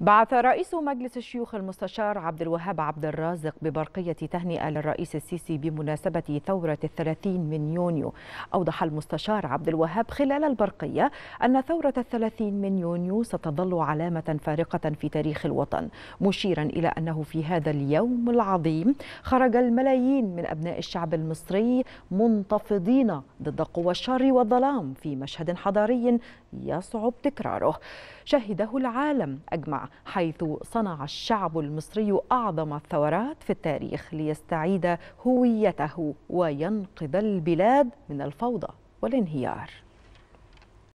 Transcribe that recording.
بعث رئيس مجلس الشيوخ المستشار عبد الوهاب عبد الرازق ببرقية تهنئة للرئيس السيسي بمناسبة ثورة الثلاثين من يونيو أوضح المستشار عبد الوهاب خلال البرقية أن ثورة الثلاثين من يونيو ستظل علامة فارقة في تاريخ الوطن مشيرا إلى أنه في هذا اليوم العظيم خرج الملايين من أبناء الشعب المصري منتفضين ضد قوى الشر والظلام في مشهد حضاري يصعب تكراره شهده العالم أجمع حيث صنع الشعب المصري أعظم الثورات في التاريخ ليستعيد هويته وينقذ البلاد من الفوضى والانهيار